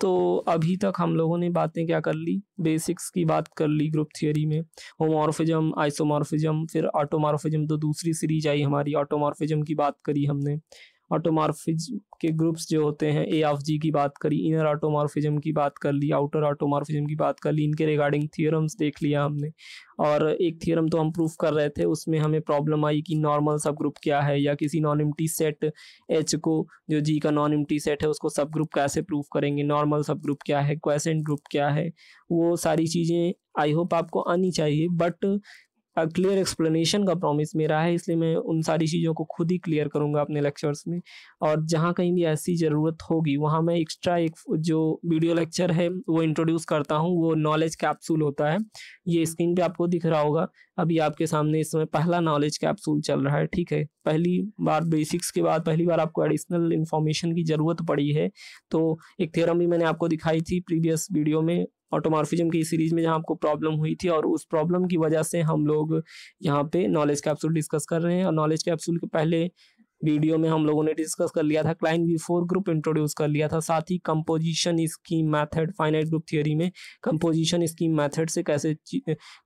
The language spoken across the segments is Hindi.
तो अभी तक हम लोगों ने बातें क्या कर ली बेसिक्स की बात कर ली ग्रुप थियोरी में होमोरफिजम आइसोमॉर्फिजम फिर ऑटोमॉर्फिजम तो दूसरी सीरीज आई हमारी ऑटोमॉर्फिजम की बात करी हमने ऑटोमार्फिज्म के ग्रुप्स जो होते हैं ए ऑफ जी की बात करी इनर ऑटोमार्फिज्म की बात कर ली आउटर ऑटोमार्फिज्म की बात कर ली इनके रिगार्डिंग थियोरम्स देख लिया हमने और एक थियोरम तो हम प्रूफ कर रहे थे उसमें हमें प्रॉब्लम आई कि नॉर्मल सब ग्रुप क्या है या किसी नॉन एम्प्टी सेट एच को जो जी का नॉन एम्प्टी सेट है उसको सब ग्रुप कैसे प्रूफ करेंगे नॉर्मल सब ग्रुप क्या है क्वेसेंट ग्रुप क्या है वो सारी चीज़ें आई होप आपको आनी चाहिए बट क्लियर एक्सप्लेनेशन का प्रॉमिस मेरा है इसलिए मैं उन सारी चीज़ों को खुद ही क्लियर करूँगा अपने लेक्चर्स में और जहाँ कहीं भी ऐसी ज़रूरत होगी वहाँ मैं एक्स्ट्रा एक जो वीडियो लेक्चर है वो इंट्रोड्यूस करता हूँ वो नॉलेज कैप्सूल होता है ये स्क्रीन पर आपको दिख रहा होगा अभी आपके सामने इस समय पहला नॉलेज कैप्सूल चल रहा है ठीक है पहली बार बेसिक्स के बाद पहली बार आपको एडिशनल इन्फॉर्मेशन की ज़रूरत पड़ी है तो एक थेरम भी मैंने आपको दिखाई थी प्रीवियस वीडियो में ऑटोमार्फिजम की सीरीज में जहाँ आपको प्रॉब्लम हुई थी और उस प्रॉब्लम की वजह से हम लोग यहाँ पे नॉलेज कैप्सूल डिस्कस कर रहे हैं और नॉलेज कैप्सूल के पहले वीडियो में हम लोगों ने डिस्कस कर लिया था Klein V four group introduce कर लिया था साथ ही composition scheme method finite group theory में कंपोजिशन स्कीम मेथड से कैसे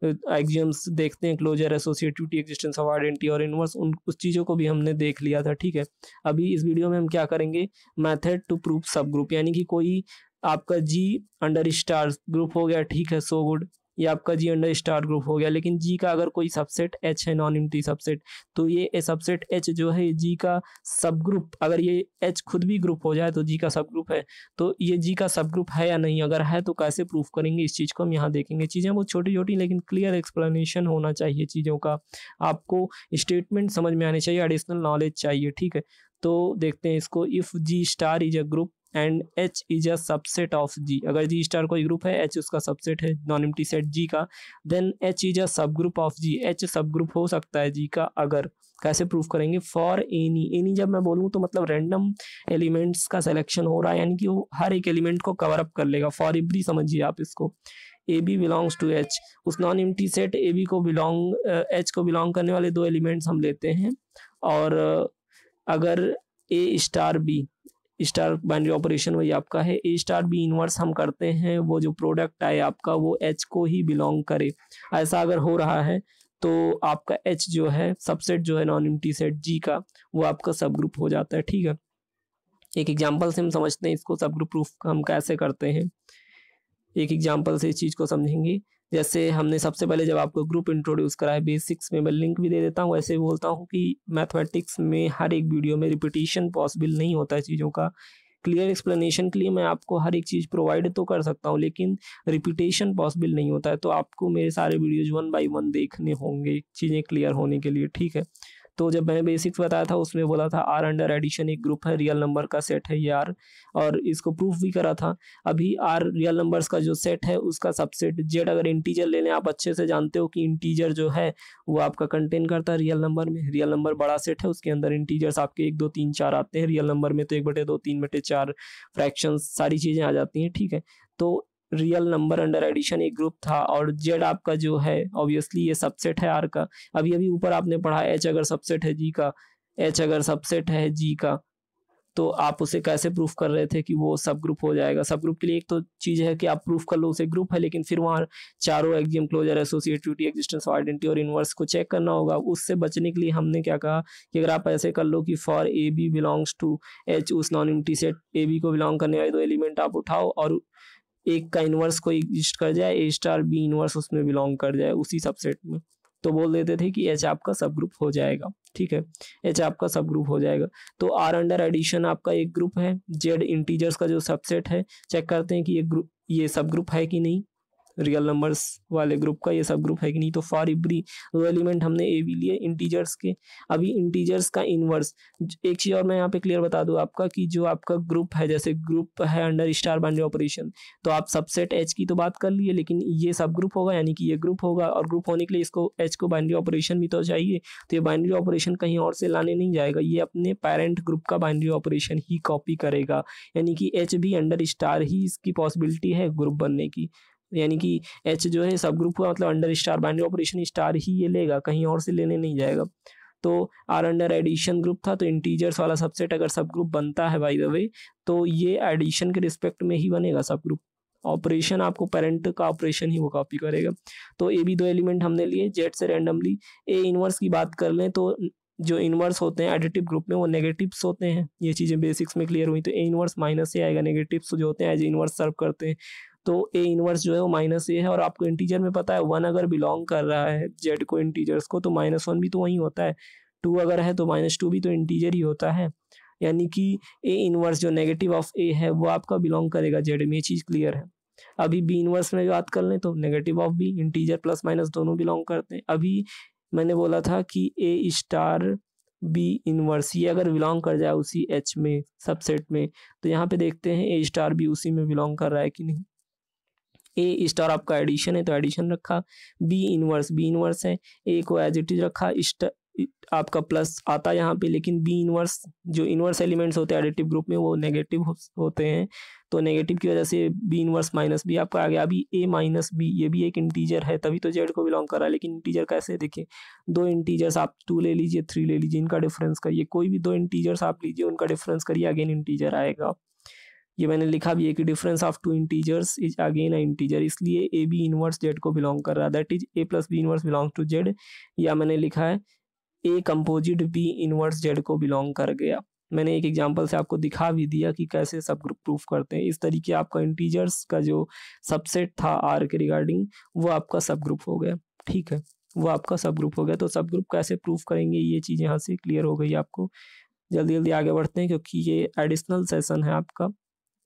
एग्जाम्स देखते हैं closure associativity existence of identity और इनवर्स उन उस चीज़ों को भी हमने देख लिया था ठीक है अभी इस वीडियो में हम क्या करेंगे method to prove subgroup यानी कि कोई आपका जी अंडर स्टार ग्रुप हो गया ठीक है सो गुड ये आपका जी अंडर स्टार ग्रुप हो गया लेकिन जी का अगर कोई सबसेट एच है नॉन यूनिटी सबसेट तो ये सबसेट एच जो है जी का सब ग्रुप अगर ये एच खुद भी ग्रुप हो जाए तो जी का सब ग्रुप है तो ये जी का सब ग्रुप है या नहीं अगर है तो कैसे प्रूफ करेंगे इस चीज़ को हम यहाँ देखेंगे चीज़ें बहुत छोटी छोटी लेकिन क्लियर एक्सप्लेनेशन होना चाहिए चीज़ों का आपको स्टेटमेंट समझ में आने चाहिए एडिशनल नॉलेज चाहिए ठीक है तो देखते हैं इसको if G star is a group and H is a subset of G अगर जी स्टार कोई ग्रुप है एच उसका सबसेट है नॉन एम्प्टी सेट जी का then H is a subgroup of G H subgroup हो सकता है जी का अगर कैसे प्रूफ करेंगे फॉर एनी एनी जब मैं बोलूँ तो मतलब रैंडम एलिमेंट्स का सिलेक्शन हो रहा है यानी कि वो हर एक एलिमेंट को कवर अप कर लेगा फॉर एवरी समझिए आप इसको a b belongs to H उस non empty set a b को बिलोंग एच को बिलोंग करने वाले दो एलिमेंट्स हम लेते हैं और अगर a star b star binary operation वही आपका है ए स्टार बी इनवर्स हम करते हैं वो जो प्रोडक्ट आए आपका वो एच को ही बिलोंग करे ऐसा अगर हो रहा है तो आपका एच जो है सबसेट जो है नॉन इम्टी सेट जी का वो आपका सब ग्रुप हो जाता है ठीक है एक एग्जाम्पल से हम समझते हैं इसको सब ग्रुप प्रूफ हम कैसे करते हैं एक एग्जाम्पल से इस चीज़ को समझेंगे जैसे हमने सबसे पहले जब आपको ग्रुप इंट्रोड्यूस कराया बेसिक्स में मैं लिंक भी दे देता हूँ ऐसे बोलता हूँ कि मैथमेटिक्स में हर एक वीडियो में रिपीटेशन पॉसिबल नहीं होता है चीज़ों का क्लियर एक्सप्लेनेशन के लिए मैं आपको हर एक चीज़ प्रोवाइड तो कर सकता हूँ लेकिन रिपीटेशन पॉसिबल नहीं होता है तो आपको मेरे सारे वीडियोज वन बाई वन देखने होंगे चीज़ें क्लियर होने के लिए ठीक है तो जब मैं बेसिक्स बताया था उसमें बोला था आर अंडर एडिशन एक ग्रुप है रियल नंबर का सेट है ये आर और इसको प्रूफ भी करा था अभी आर रियल नंबर्स का जो सेट है उसका सबसेट जेड अगर इंटीजर ले लें आप अच्छे से जानते हो कि इंटीजर जो है वो आपका कंटेन करता है रियल नंबर में रियल नंबर बड़ा सेट है उसके अंदर इंटीजर्स आपके एक दो तीन चार आते हैं रियल नंबर में तो एक बटे दो तीन बटे चार फ्रैक्शन सारी चीज़ें आ जाती हैं ठीक है तो रियल नंबर अंडर एडिशन एक ग्रुप था और जेड आपका जो है ऑब्वियसली ये सबसेट है आर का अभी अभी ऊपर आपने पढ़ा एच अगर सबसेट है जी का एच अगर सबसेट है जी का तो आप उसे कैसे प्रूफ कर रहे थे कि वो सब ग्रुप हो जाएगा सब ग्रुप के लिए एक तो चीज़ है कि आप प्रूफ कर लो उसे ग्रुप है लेकिन फिर वहाँ चारों axiom closure associativity existence identity और इनवर्स को चेक करना होगा उससे बचने के लिए हमने क्या कहा कि अगर आप ऐसे कर लो कि for a b belongs to H उस non empty set a b को बिलोंग करने वाले दो एलिमेंट आप उठाओ और एक का इनवर्स को एग्जिस्ट कर जाए ए स्टार बी इनवर्स उसमें बिलोंग कर जाए उसी सबसेट में तो बोल देते थे कि एच आपका सब ग्रुप हो जाएगा ठीक है एच आपका सब ग्रुप हो जाएगा तो आर अंडर एडिशन आपका एक ग्रुप है जेड इंटीजर्स का जो सबसेट है चेक करते हैं कि ये ग्रुप ये सब ग्रुप है कि नहीं रियल नंबर्स वाले ग्रुप का ये सब ग्रुप है कि नहीं तो फॉर एवरी दो एलिमेंट हमने ए भी लिए इंटीजर्स के अभी इंटीजर्स का इनवर्स एक चीज़ और मैं यहाँ पे क्लियर बता दूँ आपका कि जो आपका ग्रुप है जैसे ग्रुप है अंडर स्टार बाइंड्री ऑपरेशन तो आप सबसेट एच की तो बात कर लिए लेकिन ये सब ग्रुप होगा यानी कि ये ग्रुप होगा और ग्रुप होने के लिए इसको एच को बाइंड्री ऑपरेशन भी तो चाहिए तो ये बाइंड्री ऑपरेशन कहीं और से लाने नहीं जाएगा ये अपने पेरेंट ग्रुप का बाइंड्री ऑपरेशन ही कॉपी करेगा यानी कि एच भी अंडर स्टार ही इसकी पॉसिबिलिटी है ग्रुप बनने की यानी कि एच जो है सब ग्रुप हुआ मतलब under star binary operation star ही ये लेगा कहीं और से लेने नहीं जाएगा तो आर अंडर एडिशन ग्रुप था तो इंटीजर्स वाला सबसेट अगर सब ग्रुप बनता है बाई द वे तो ये एडिशन के रिस्पेक्ट में ही बनेगा सब ग्रुप ऑपरेशन आपको पेरेंट का ऑपरेशन ही वो कॉपी करेगा तो ए भी दो एलिमेंट हमने लिए जेड से रैंडमली ए इनवर्स की बात कर लें तो जो इनवर्स होते हैं एडिटिव ग्रुप में वो नेगेटिव्स होते हैं ये चीज़ें बेसिक्स में क्लियर हुई तो ए इनवर्स माइनस से आएगा नेगेटिव्स जो होते हैं एज इनवर्स सर्व करते हैं तो ए इनवर्स जो है वो माइनस ए है और आपको इंटीजर में पता है वन अगर बिलोंग कर रहा है जेड को इंटीजर्स को तो माइनस वन भी तो वहीं होता है टू अगर है तो माइनस टू भी तो इंटीजर ही होता है यानी कि ए इनवर्स जो नेगेटिव ऑफ ए है वो आपका बिलोंग करेगा जेड में ये चीज़ क्लियर है अभी बी इनवर्स में बात कर लें तो negative of b integer plus minus दोनों बिलोंग करते हैं अभी मैंने बोला था कि ए स्टार बी इनवर्स ये अगर बिलोंग कर जाए उसी एच में सबसेट में तो यहाँ पे देखते हैं ए स्टार बी उसी में बिलोंग कर रहा है कि नहीं ए स्टार आपका एडिशन है तो एडिशन रखा बी इनवर्स बी इनवर्स है ए को एज इट इज रखा आपका प्लस आता यहाँ पे लेकिन बी इनवर्स जो इनवर्स एलिमेंट्स होते हैं एडिटिव ग्रुप में वो नेगेटिव होते हैं तो नेगेटिव की वजह से बी इनवर्स माइनस बी आपका आ गया अभी ए माइनस बी ये भी एक इंटीजर है तभी तो जेड को बिलोंग कर रहा है लेकिन इंटीजर कैसे देखिए दो इंटीजर्स आप टू ले लीजिए थ्री ले लीजिए इनका डिफरेंस करिए कोई भी दो इंटीजर्स आप लीजिए उनका डिफरेंस करिए अगेन इंटीजर आएगा ये मैंने लिखा भी है कि difference of two integers is again integer इसलिए ए बी इनवर्स जेड को बिलोंग कर रहा है that is a plus b inverse belong to Z या मैंने लिखा है a composite b inverse Z को बिलोंग कर गया मैंने एक एग्जांपल से आपको दिखा भी दिया कि कैसे सब ग्रुप प्रूफ करते हैं इस तरीके आपका इंटीजर्स का जो सबसेट था आर के रिगार्डिंग वो आपका सब ग्रुप हो गया ठीक है वो आपका सब ग्रुप हो गया तो सब ग्रुप कैसे प्रूफ करेंगे ये चीज़ यहाँ से क्लियर हो गई आपको जल्दी जल्दी आगे बढ़ते हैं क्योंकि ये एडिशनल सेशन है आपका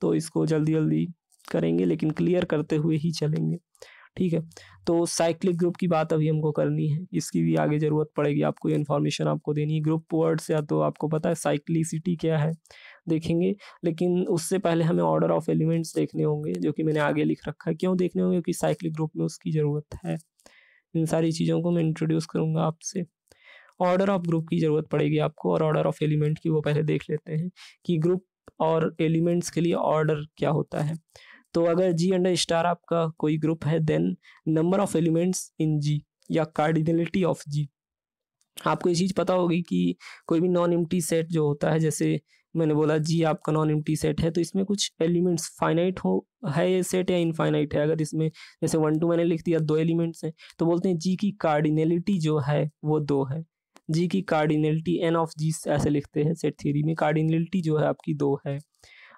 तो इसको जल्दी जल्दी करेंगे लेकिन क्लियर करते हुए ही चलेंगे ठीक है तो साइक्लिक ग्रुप की बात अभी हमको करनी है इसकी भी आगे ज़रूरत पड़ेगी आपको ये इन्फॉर्मेशन आपको देनी है ग्रुप वर्ड्स या तो आपको पता है साइक्लिसिटी क्या है देखेंगे लेकिन उससे पहले हमें ऑर्डर ऑफ एलिमेंट्स देखने होंगे जो कि मैंने आगे लिख रखा है क्यों देखने होंगे क्योंकि साइक्लिक ग्रुप में उसकी ज़रूरत है इन सारी चीज़ों को मैं इंट्रोड्यूस करूँगा आपसे ऑर्डर ऑफ ग्रुप की ज़रूरत पड़ेगी आपको और ऑर्डर ऑफ एलिमेंट की वो पहले देख लेते हैं कि ग्रुप और एलिमेंट्स के लिए ऑर्डर क्या होता है तो अगर जी अंडर स्टार आपका कोई ग्रुप है then number of elements in G या कार्डिनलिटी ऑफ जी आपको ये चीज़ पता होगी कि कोई भी नॉन इम्टी सेट जो होता है जैसे मैंने बोला जी आपका नॉन इम्टी सेट है तो इसमें कुछ एलिमेंट्स फाइनाइट हो है ये सेट या इनफाइनाइट है अगर इसमें जैसे वन टू मैंने लिख दिया दो एलिमेंट्स हैं तो बोलते हैं जी की कार्डिनेलिटी जो है वो दो है जी की कार्डिनलिटी एन ऑफ जी ऐसे लिखते हैं सेट थ्योरी में कार्डिनलिटी जो है आपकी दो है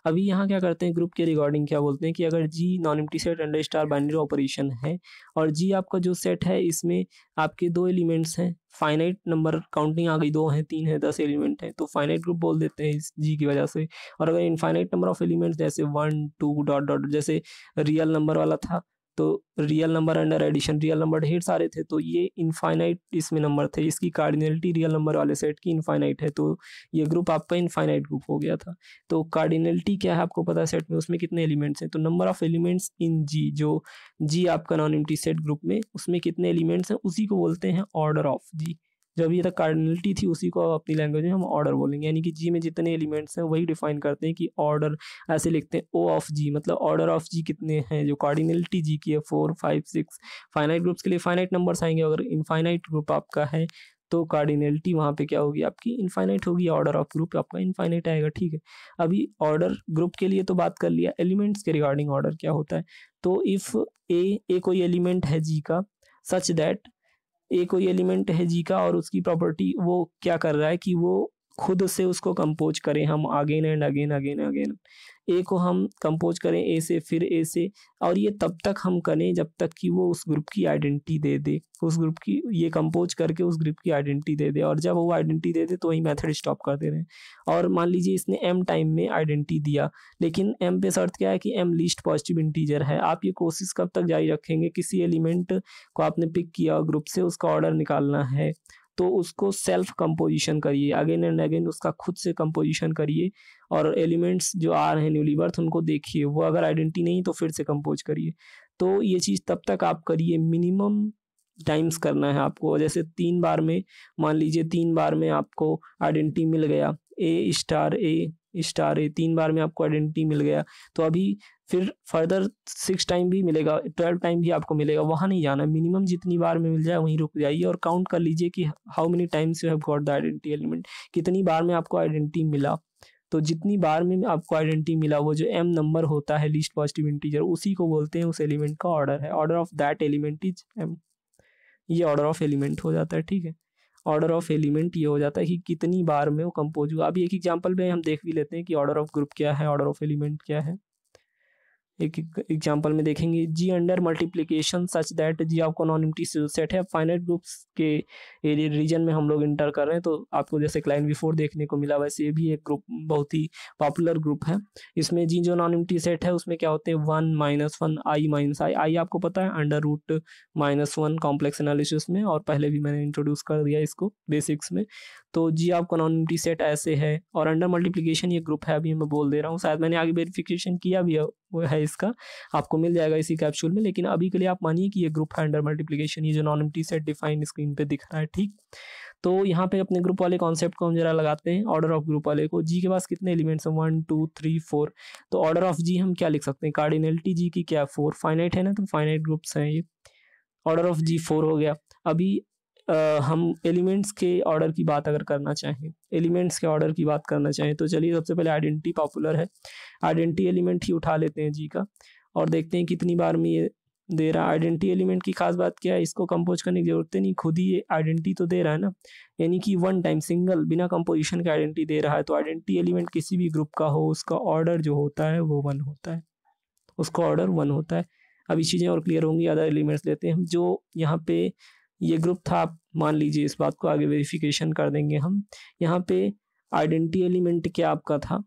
अभी यहाँ क्या करते हैं ग्रुप के रिगार्डिंग क्या बोलते हैं कि अगर G non empty set under star binary operation है और जी आपका जो सेट है इसमें आपके दो एलिमेंट्स हैं फाइनाइट नंबर काउंटिंग आ गई दो हैं तीन है दस एलिमेंट हैं तो फाइनाइट ग्रुप बोल देते हैं इस जी की वजह से और अगर इनफाइनाइट नंबर ऑफ एलिमेंट्स जैसे वन टू डॉट डॉट जैसे रियल नंबर वाला था तो real number under addition real number ढेर सारे थे तो ये इनफाइनाइट इसमें नंबर थे इसकी कार्डिनलिटी रियल नंबर वाले सेट की इनफाइनाइट है तो ये ग्रुप आपका इनफाइनाइट ग्रुप हो गया था तो कार्डिनलिटी क्या है आपको पता है सेट में उसमें कितने एलिमेंट्स हैं तो number of elements in G जो जी आपका नॉन एम्प्टी सेट ग्रुप में उसमें कितने एलिमेंट्स हैं उसी को बोलते हैं ऑर्डर ऑफ जी जब ये तक कार्डनलिटी थी उसी को अपनी लैंग्वेज में हम ऑर्डर बोलेंगे यानी कि जी में जितने एलिमेंट्स हैं वही डिफाइन करते हैं कि ऑर्डर ऐसे लिखते हैं ओ ऑफ जी मतलब ऑर्डर ऑफ जी कितने हैं जो कार्डिनलिटी जी की है four five six finite groups के लिए फाइनाइट नंबर्स आएंगे अगर इनफाइनाइट ग्रुप आपका है तो कार्डिनलिटी वहाँ पे क्या होगी आपकी इनफाइनाइट होगी ऑर्डर ऑफ ग्रुप आपका इनफाइनाइट आएगा ठीक है अभी ऑर्डर ग्रुप के लिए तो बात कर लिया एलिमेंट्स के रिगार्डिंग ऑर्डर क्या होता है तो इफ़ ए ए कोई एलिमेंट है जी का सच दैट ए कोई एलिमेंट है जी का और उसकी प्रॉपर्टी वो क्या कर रहा है कि वो खुद से उसको कंपोज करें हम again and again again again a को हम कंपोज करें ए से फिर ए से और ये तब तक हम करें जब तक कि वो उस ग्रुप की आइडेंटिटी दे दे उस ग्रुप की ये कंपोज करके उस ग्रुप की आइडेंटिटी दे दे और जब वो आइडेंटिटी दे दे तो वही मेथड स्टॉप कर दे रहे हैं और मान लीजिए इसने एम टाइम में आइडेंटिटी दिया लेकिन एम पे शर्त क्या है कि एम लीस्ट पॉजिटिव इंटीजर है आप ये कोशिश कब तक जारी रखेंगे किसी एलिमेंट को आपने पिक किया ग्रुप से उसका ऑर्डर निकालना है तो उसको सेल्फ कंपोजिशन करिए अगेन एंड अगेन उसका खुद से कंपोजिशन करिए और एलिमेंट्स जो आ रहे हैं न्यूली बर्थ उनको देखिए वो अगर आइडेंटिटी नहीं तो फिर से कंपोज करिए तो ये चीज़ तब तक आप करिए मिनिमम टाइम्स करना है आपको जैसे तीन बार में मान लीजिए तीन बार में आपको आइडेंटिटी मिल गया ए स्टार ए स्टार है तीन बार में आपको आइडेंटिटी मिल गया तो अभी फिर फर्दर सिक्स टाइम भी मिलेगा ट्वेल्व टाइम भी आपको मिलेगा वहाँ नहीं जाना मिनिमम जितनी बार में मिल जाए वहीं रुक जाइए और काउंट कर लीजिए कि how many times you have got the identity element कितनी बार में आपको आइडेंटिटी मिला तो जितनी बार में आपको आइडेंटिटी मिला वो जो एम नंबर होता है लीस्ट पॉजिटिव इंटीजर उसी को बोलते हैं उस एलिमेंट का ऑर्डर है order of that element is m ये ऑर्डर ऑफ एलिमेंट हो जाता है ठीक है ऑर्डर ऑफ एलिमेंट ये हो जाता है कि कितनी बार में वो कंपोज हुआ अभी एक एग्जाम्पल में हम देख भी लेते हैं कि ऑर्डर ऑफ ग्रुप क्या है ऑर्डर ऑफ एलिमेंट क्या है एक एग्जाम्पल में देखेंगे G under multiplication such that G आपको नॉन एम्प्टी सेट है फाइनाइट ग्रुप्स के एरिया रीजन में हम लोग इंटर कर रहे हैं तो आपको जैसे क्लाइन बिफोर देखने को मिला वैसे ये भी एक ग्रुप बहुत ही पॉपुलर ग्रुप है इसमें जी जो नॉन इमटी सेट है उसमें क्या होते हैं one minus one i minus i i आपको पता है under root minus one complex analysis में और पहले भी मैंने इंट्रोड्यूस कर दिया इसको बेसिक्स में तो जी आपका नॉन एम्प्टी सेट ऐसे है और अंडर मल्टीप्लीकेशन ये ग्रुप है अभी मैं बोल दे रहा हूँ शायद मैंने आगे वेरिफिकेशन किया भी है वो है इसका आपको मिल जाएगा इसी कैप्सूल में लेकिन अभी के लिए आप मानिए कि ये ग्रुप है अंडर मल्टीप्लीकेशन ये जो नॉनमटी सेट डिफाइन स्क्रीन पे दिख रहा है ठीक तो यहाँ पे अपने ग्रुप वाले कॉन्सेप्ट को हम जरा लगाते हैं ऑर्डर ऑफ ग्रुप वाले को जी के पास कितने एलिमेंट्स हैं वन टू थ्री फोर तो ऑर्डर ऑफ जी हम क्या लिख सकते हैं कार्डिनेलिटी जी की क्या फोर फाइनाइट है ना तो फाइनाइट ग्रुप्स हैं ये ऑर्डर ऑफ जी फोर हो गया अभी आ, हम एलिमेंट्स के ऑर्डर की बात अगर करना चाहें एलिमेंट्स के ऑर्डर की बात करना चाहें तो चलिए सबसे पहले आइडेंटिटी पॉपुलर है आइडेंटिटी एलिमेंट ही उठा लेते हैं जी का और देखते हैं कितनी बार में ये दे रहा है आइडेंटिटी एलिमेंट की खास बात क्या है इसको कंपोज करने की जरूरत नहीं खुद ही ये आइडेंटिटी तो दे रहा है ना यानी कि वन टाइम सिंगल बिना कंपोजिशन का आइडेंटिटी दे रहा है तो आइडेंटिटी एलिमेंट किसी भी ग्रुप का हो उसका ऑर्डर जो होता है वो वन होता है उसका ऑर्डर वन होता है अब इस चीज़ें और क्लियर होंगी अदर एलिमेंट्स लेते हैं हम जो यहाँ पे ये ग्रुप था आप मान लीजिए इस बात को आगे वेरिफिकेशन कर देंगे हम यहाँ पे आइडेंटिटी एलिमेंट क्या आपका था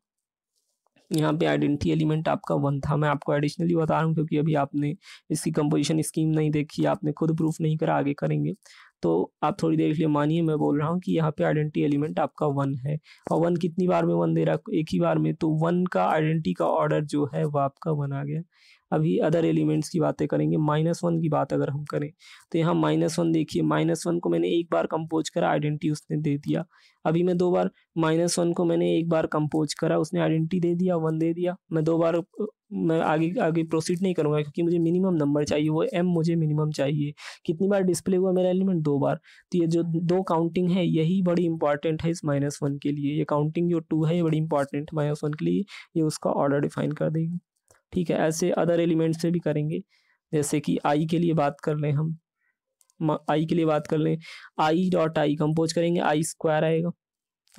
यहाँ पे आइडेंटिटी एलिमेंट आपका वन था मैं आपको एडिशनली बता रहा हूँ क्योंकि अभी आपने इसकी कंपोजिशन स्कीम नहीं देखी आपने खुद प्रूफ नहीं करा आगे करेंगे तो आप थोड़ी देर के लिए मानिए मैं बोल रहा हूँ कि यहाँ पे आइडेंटिटी एलिमेंट आपका वन है और वन कितनी बार में वन दे रहा है एक ही बार में तो वन का आइडेंटिटी का ऑर्डर जो है वह आपका वन आ गया अभी अदर एलिमेंट्स की बातें करेंगे माइनस वन की बात अगर हम करें तो यहाँ माइनस वन देखिए माइनस वन को मैंने एक बार कंपोज करा आइडेंटिटी उसने दे दिया अभी मैं दो बार माइनस वन को मैंने एक बार कंपोज करा उसने आइडेंटिटी दे दिया वन दे दिया मैं दो बार मैं आगे आगे प्रोसीड नहीं करूँगा क्योंकि मुझे मिनिमम नंबर चाहिए वो एम मुझे मिनिमम चाहिए कितनी बार डिस्प्ले हुआ मेरा एलिमेंट दो बार तो ये जो दो काउंटिंग है यही बड़ी इंपॉर्टेंट है इस माइनस वन के लिए ये काउंटिंग जो टू है ये बड़ी इंपॉर्टेंट है माइनस वन के लिए ये उसका ऑर्डर डिफाइन कर देगी ठीक है ऐसे अदर एलिमेंट से भी करेंगे जैसे कि आई के लिए बात कर लें हम आई के लिए बात कर लें आई डॉट आई कंपोज करेंगे आई स्क्वायर आएगा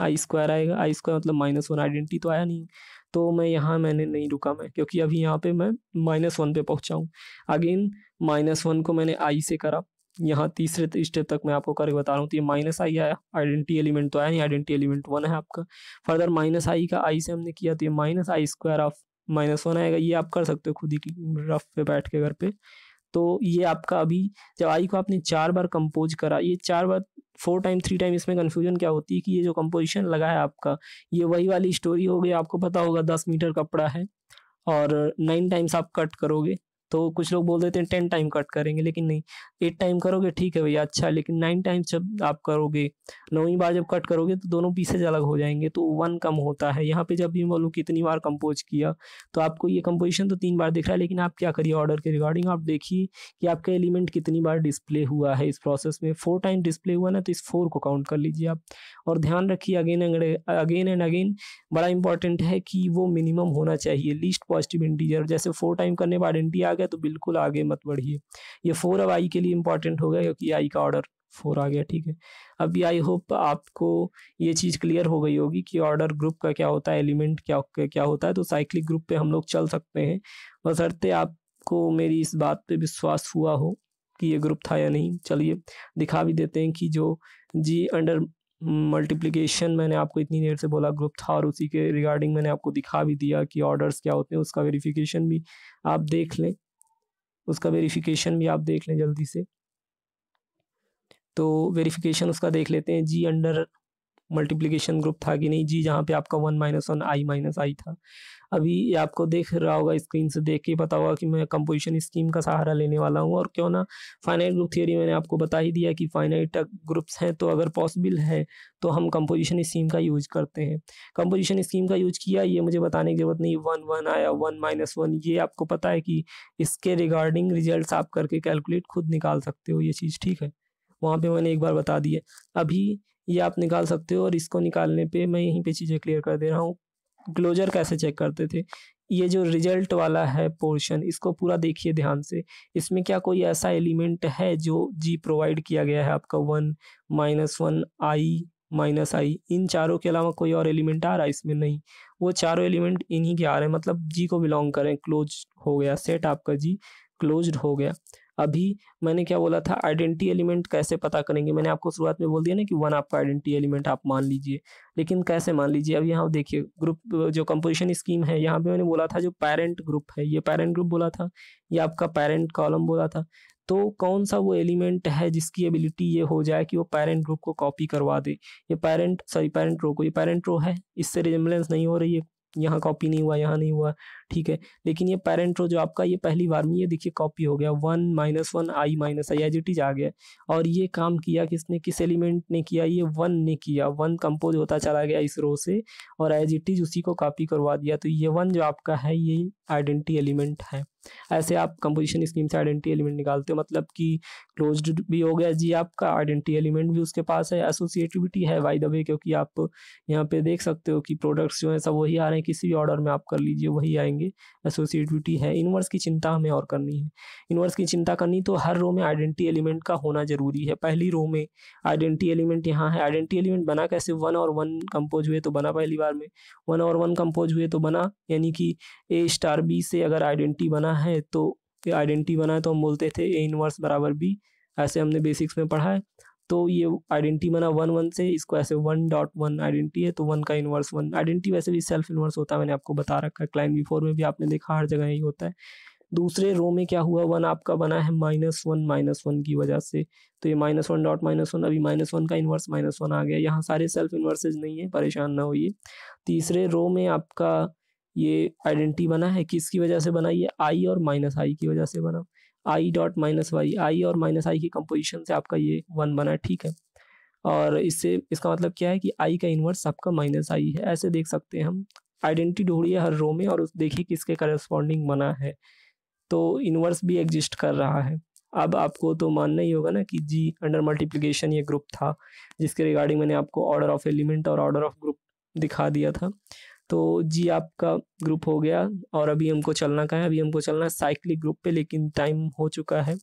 आई स्क्वायर आएगा आई स्क्वायर मतलब माइनस वन आइडेंटिटी तो आया नहीं तो मैं यहाँ मैंने नहीं रुका मैं क्योंकि अभी यहाँ पे मैं माइनस वन पे पहुँचा हूँ अगेन माइनस वन को मैंने आई से करा यहाँ तीसरे स्टेप तक मैं आपको करके बता रहा हूँ तो ये माइनस आई आया आइडेंटिटी एलिमेंट तो आया नहीं आइडेंटिटी एलिमेंट वन है आपका फर्दर माइनस आई का आई से हमने किया तो ये minus i square of minus one आएगा ये आप कर सकते हो खुद ही रफ पे बैठ के घर पे तो ये आपका अभी जब आई को आपने चार बार कंपोज करा ये चार बार फोर टाइम थ्री टाइम इसमें कन्फ्यूजन क्या होती है कि ये जो कंपोजिशन लगा है आपका ये वही वाली स्टोरी हो गई आपको पता होगा दस मीटर कपड़ा है और नाइन टाइम्स आप कट करोगे तो कुछ लोग बोल देते हैं टेन टाइम कट करेंगे लेकिन नहीं एट टाइम करोगे ठीक है भैया अच्छा लेकिन नाइन टाइम जब आप करोगे नौवीं बार जब कट करोगे तो दोनों पीसेज अलग हो जाएंगे तो वन कम होता है यहाँ पे जब भी बोलूँ कितनी बार कंपोज किया तो आपको ये कंपोजिशन तो तीन बार दिख रहा है लेकिन आप क्या करिए ऑर्डर के रिगार्डिंग आप देखिए कि आपका एलिमेंट कितनी बार डिस्प्ले हुआ है इस प्रोसेस में फोर टाइम डिस्प्ले हुआ ना तो इस फोर को काउंट कर लीजिए आप और ध्यान रखिए again and again and again बड़ा इंपॉर्टेंट है कि वो मिनिमम होना चाहिए लीस्ट पॉजिटिव इंटीजर जैसे फोर टाइम करने बाद एंटी आ गया तो बिल्कुल आगे मत बढ़िए ये फोर अब आई के लिए इंपॉर्टेंट हो गया क्योंकि आई का ऑर्डर फोर आ गया ठीक है अभी आई होप आपको ये चीज़ क्लियर हो गई होगी कि ऑर्डर ग्रुप का क्या होता है एलिमेंट क्या क्या होता है तो साइक्लिक ग्रुप पे हम लोग चल सकते हैं बसरते आपको मेरी इस बात पे विश्वास हुआ हो कि ये ग्रुप था या नहीं चलिए दिखा भी देते हैं कि जो जी अंडर मल्टीप्लिकेशन मैंने आपको इतनी देर से बोला ग्रुप था और उसी के रिगार्डिंग मैंने आपको दिखा भी दिया कि ऑर्डर्स क्या होते हैं उसका वेरिफिकेशन भी आप देख लें उसका वेरिफिकेशन भी आप देख लें जल्दी से तो वेरिफिकेशन उसका देख लेते हैं जी अंडर मल्टीप्लीकेशन ग्रुप था कि नहीं जी जहाँ पे आपका one minus one i minus i था अभी ये आपको देख रहा होगा स्क्रीन से देख के पता होगा कि मैं कंपोजिशन स्कीम का सहारा लेने वाला हूँ और क्यों ना फाइनाइट ग्रुप थियोरी मैंने आपको बता ही दिया कि फाइनाइट ग्रुप्स हैं तो अगर पॉसिबल है तो हम कंपोजिशन स्कीम का यूज करते हैं कंपोजिशन स्कीम का यूज किया ये मुझे बताने की जरूरत नहीं वन वन आया वन माइनस वन ये आपको पता है कि इसके रिगार्डिंग रिजल्ट आप करके कैलकुलेट खुद निकाल सकते हो ये चीज़ ठीक है वहाँ पे मैंने एक बार बता दिया अभी ये आप निकाल सकते हो और इसको निकालने पे मैं यहीं पे चीज़ें क्लियर कर दे रहा हूँ क्लोजर कैसे चेक करते थे ये जो रिजल्ट वाला है पोर्शन इसको पूरा देखिए ध्यान से इसमें क्या कोई ऐसा एलिमेंट है जो जी प्रोवाइड किया गया है आपका one minus one i minus i इन चारों के अलावा कोई और एलिमेंट आ रहा है इसमें नहीं वो चारों एलिमेंट इन्हीं के आ रहे हैं मतलब जी को बिलोंग करें क्लोज हो गया सेट आपका जी क्लोज हो गया अभी मैंने क्या बोला था आइडेंटिटी एलिमेंट कैसे पता करेंगे मैंने आपको शुरुआत में बोल दिया ना कि वन आपका आइडेंटिटी एलिमेंट आप मान लीजिए लेकिन कैसे मान लीजिए अब यहाँ देखिए ग्रुप जो कंपोजिशन स्कीम है यहाँ पे मैंने बोला था जो पेरेंट ग्रुप है ये पेरेंट ग्रुप बोला था ये आपका पेरेंट कॉलम बोला था तो कौन सा वो एलिमेंट है जिसकी एबिलिटी ये हो जाए कि वो पेरेंट ग्रुप को कॉपी करवा दे ये पेरेंट सॉरी पेरेंट रो को ये पेरेंट रो है इससे रिजम्बलेंस नहीं हो रही है यहाँ कॉपी नहीं हुआ यहाँ नहीं हुआ ठीक है लेकिन ये पेरेंट रो जो आपका ये पहली बार में ये देखिए कॉपी हो गया one minus one i minus i as it is आ गया और ये काम किया किसने किस एलिमेंट ने किया ये वन ने किया वन कंपोज होता चला गया इस रो से और एज इट इज उसी को कॉपी करवा दिया तो ये वन जो आपका है ये आइडेंटिटी एलिमेंट है ऐसे आप कंपोजिशन स्कीम से आइडेंटिटी एलिमेंट निकालते हो मतलब कि क्लोज्ड भी हो गया जी आपका आइडेंटिटी एलिमेंट भी उसके पास है एसोसिएटिविटी है वाई द वे क्योंकि आप यहाँ पे देख सकते हो कि प्रोडक्ट्स जो है सब वही आ रहे हैं किसी भी ऑर्डर में आप कर लीजिए वही आएंगे करेंगे एसोसिएटिविटी है इनवर्स की चिंता हमें और करनी है इनवर्स की चिंता करनी तो हर रो में आइडेंटी एलिमेंट का होना जरूरी है पहली रो में आइडेंटी एलिमेंट यहाँ है आइडेंटी एलिमेंट बना कैसे वन और वन कंपोज हुए तो बना पहली बार में वन और वन कंपोज हुए तो बना यानी कि ए स्टार बी से अगर आइडेंटी बना है तो आइडेंटी बना है तो हम बोलते थे ए इनवर्स बराबर बी ऐसे हमने बेसिक्स में पढ़ा है तो ये आइडेंटिटी बना वन वन से इसको ऐसे वन डॉट वन आइडेंटिटी है तो वन का इन्वर्स वन आइडेंटिटी वैसे भी सेल्फ इन्वर्स होता है मैंने आपको बता रखा है क्लाइन बिफोर में भी आपने देखा हर जगह यही होता है दूसरे रो में क्या हुआ वन आपका बना है माइनस वन माइनस वन की वजह से तो ये minus one dot minus one अभी माइनस वन का इन्वर्स माइनस वन आ गया यहाँ सारे सेल्फ इन्वर्सेज नहीं है परेशान ना होइए तीसरे रो में आपका ये आइडेंटिटी बना है किसकी वजह से बना ये आई और माइनस आई की वजह से बना i dot minus y i और माइनस आई की कंपोजिशन से आपका ये वन बना ठीक है और इससे इसका मतलब क्या है कि आई का इन्वर्स आपका माइनस आई है ऐसे देख सकते हैं हम आइडेंटिटी ढूंढिए हर रो में और उस देखिए किसके करस्पॉन्डिंग बना है तो इन्वर्स भी एग्जिस्ट कर रहा है अब आपको तो मानना ही होगा ना कि जी अंडर मल्टीप्लिकेशन ये ग्रुप था जिसके रिगार्डिंग मैंने आपको ऑर्डर ऑफ एलिमेंट और ऑर्डर ऑफ ग्रुप दिखा दिया था तो जी आपका ग्रुप हो गया और अभी हमको चलना कहाँ है अभी हमको चलना है साइकिलिक ग्रुप पे लेकिन टाइम हो चुका है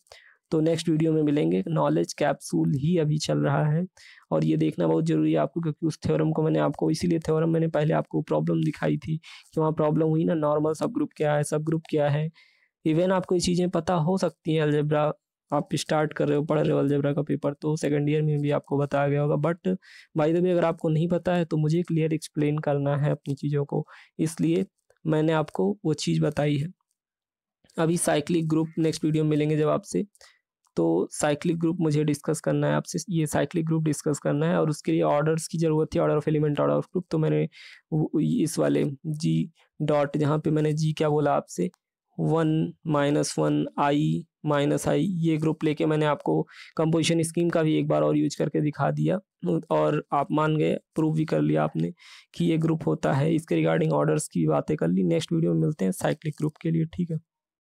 तो नेक्स्ट वीडियो में मिलेंगे नॉलेज कैप्सूल ही अभी चल रहा है और ये देखना बहुत ज़रूरी है आपको क्योंकि उस थ्योरम को मैंने आपको इसीलिए थ्योरम मैंने पहले आपको प्रॉब्लम दिखाई थी कि वहाँ प्रॉब्लम हुई ना नॉर्मल सब ग्रुप क्या है सब ग्रुप क्या है इवन आपको ये चीज़ें पता हो सकती हैं अल्जब्रा आप स्टार्ट कर रहे हो पढ़ रहे हो अलजेब्रा का पेपर तो सेकेंड ईयर में भी आपको बताया गया होगा बट बाई द वे अगर आपको नहीं पता है तो मुझे क्लियर एक्सप्लेन करना है अपनी चीज़ों को इसलिए मैंने आपको वो चीज़ बताई है अभी साइक्लिक ग्रुप नेक्स्ट वीडियो में मिलेंगे जब आपसे तो साइक्लिक ग्रुप मुझे डिस्कस करना है आपसे ये साइक्लिक ग्रुप डिस्कस करना है और उसके लिए ऑर्डर्स की ज़रूरत थी order of element order of group तो मैंने इस वाले जी डॉट जहाँ पे मैंने जी क्या बोला आपसे one minus one i minus i ये ग्रुप लेके मैंने आपको कंपोजिशन स्कीम का भी एक बार और यूज करके दिखा दिया और आप मान गए प्रूव भी कर लिया आपने कि ये ग्रुप होता है इसके रिगार्डिंग ऑर्डर्स की बातें कर ली नेक्स्ट वीडियो में मिलते हैं साइक्लिक ग्रुप के लिए ठीक है